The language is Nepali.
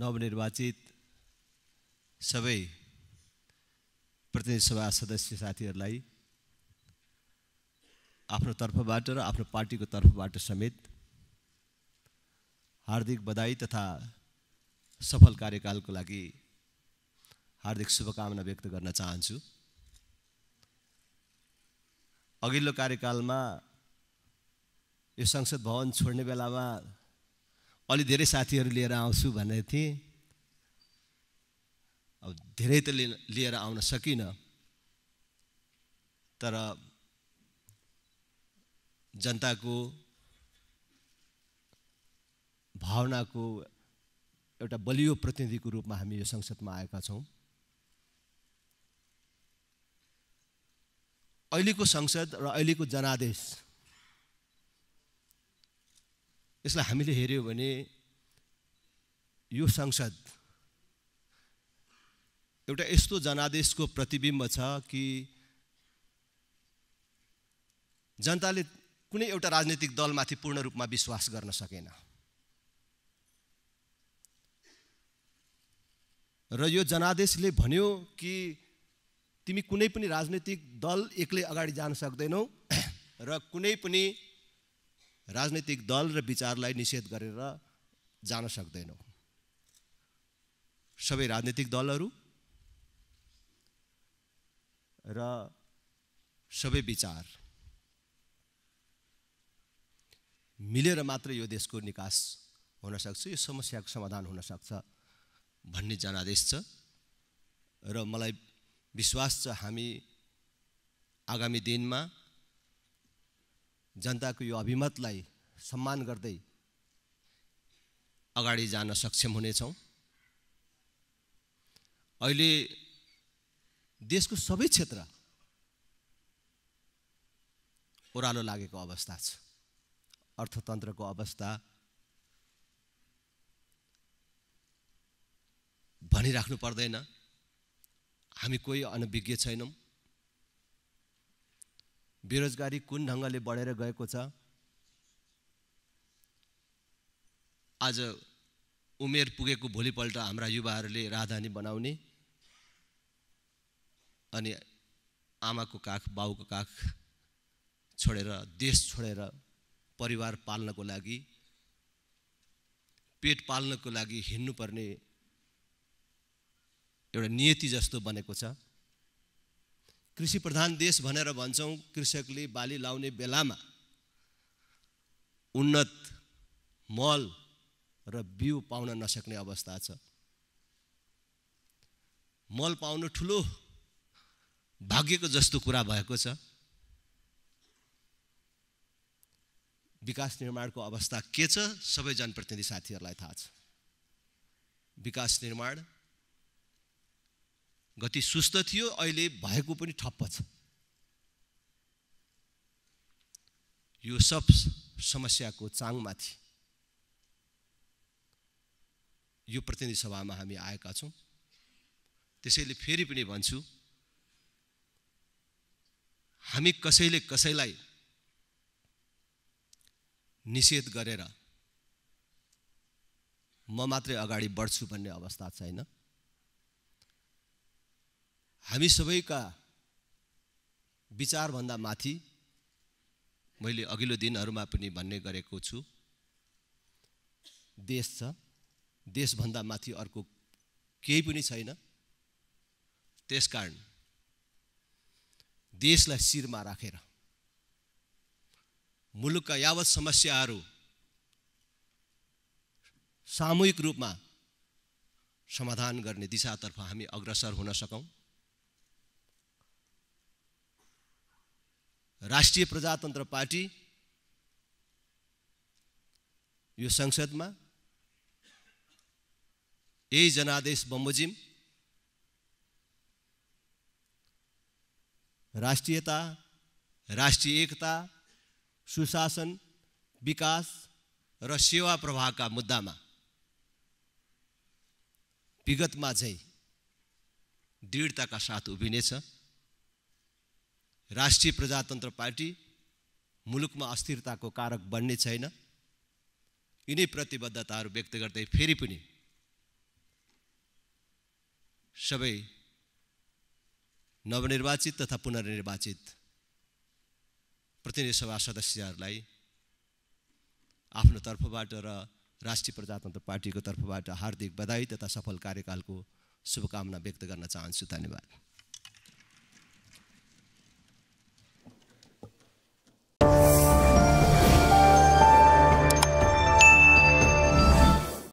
नवनिर्वाचित सबै प्रतिनिधि सभा सदस्य साथीहरूलाई आफ्नो तर्फबाट र आफ्नो पार्टीको तर्फबाट समेत हार्दिक बधाई तथा सफल कार्यकालको लागि हार्दिक शुभकामना व्यक्त गर्न चाहन्छु अघिल्लो कार्यकालमा यो संसद भवन छोड्ने बेलामा अलि धेरै साथीहरू लिएर आउँछु भनेको थिएँ अब धेरै त लिएर आउन सकिनँ तर जनताको भावनाको एउटा बलियो प्रतिनिधिको रूपमा हामी यो संसदमा आएका छौँ अहिलेको संसद र अहिलेको जनादेश यसलाई हामीले हेऱ्यौँ भने यो संसद एउटा यस्तो जनादेशको प्रतिबिम्ब छ कि जनताले कुनै एउटा राजनीतिक दलमाथि पूर्ण रूपमा विश्वास गर्न सकेन र यो जनादेशले भन्यो कि तिमी कुनै पनि राजनीतिक दल एक्लै अगाडि जान सक्दैनौ र कुनै पनि राजनीतिक दल र विचारलाई निषेध गरेर जान सक्दैनौँ सबै राजनीतिक दलहरू र सबै विचार मिलेर मात्र यो देशको निकास हुनसक्छ यो समस्याको समाधान हुनसक्छ भन्ने जनादेश छ र मलाई विश्वास छ हामी आगामी दिनमा जनताको यो अभिमतलाई सम्मान गर्दै अगाडि जान सक्षम हुनेछौँ अहिले देशको सबै क्षेत्र ओह्रालो लागेको अवस्था छ अर्थतन्त्रको अवस्था भनिराख्नु पर्दैन हामी कोही अनभिज्ञ छैनौँ बेरोजगारी कुन ढङ्गले बढेर गएको छ आज उमेर पुगेको भोलिपल्ट हाम्रा युवाहरूले राजधानी बनाउने अनि आमाको काख बाउको काख छोडेर देश छोडेर परिवार पाल्नको लागि पेट पाल्नको लागि हिँड्नुपर्ने एउटा नियति जस्तो बनेको छ कृषि प्रधान देश भनेर भन्छौँ कृषकले बाली लाउने बेलामा उन्नत मल र बिउ पाउन नसक्ने अवस्था छ मल पाउनु ठुलो भाग्यको जस्तो कुरा भएको छ विकास निर्माणको अवस्था के छ सबै जनप्रतिनिधि साथीहरूलाई थाहा छ विकास निर्माण गति सुस्त थियो अहिले भएको पनि ठप्प छ यो सब समस्याको चाङमाथि यो प्रतिनिधि सभामा हामी आएका छौँ त्यसैले फेरि पनि भन्छु हामी कसैले कसैलाई निषेध गरेर म मात्रै अगाडि बढ्छु भन्ने अवस्था छैन हामी सबैका विचारभन्दा माथि मैले अघिल्लो दिनहरूमा पनि भन्ने गरेको छु देश छ देशभन्दा माथि अर्को केही पनि छैन त्यस कारण देशलाई शिरमा राखेर रा। मुलुकका यावत समस्याहरू सामूहिक रूपमा समाधान गर्ने दिशातर्फ हामी अग्रसर हुन सकौँ राष्ट्रिय प्रजातन्त्र पार्टी यो संसदमा यही जनादेश बमोजिम राष्ट्रियता राष्ट्रिय एकता सुशासन विकास र सेवा प्रवाहका मुद्दामा विगतमा झैँ दृढताका साथ उभिनेछ राष्ट्रिय प्रजातन्त्र पार्टी मुलुकमा अस्थिरताको कारक बन्ने छैन यिनै प्रतिबद्धताहरू व्यक्त गर्दै फेरि पनि सबै नवनिर्वाचित तथा पुनर्निर्वाचित प्रतिनिधि सभा सदस्यहरूलाई आफ्नो तर्फबाट र राष्ट्रिय प्रजातन्त्र पार्टीको तर्फबाट हार्दिक बधाई तथा सफल कार्यकालको शुभकामना व्यक्त गर्न चाहन्छु धन्यवाद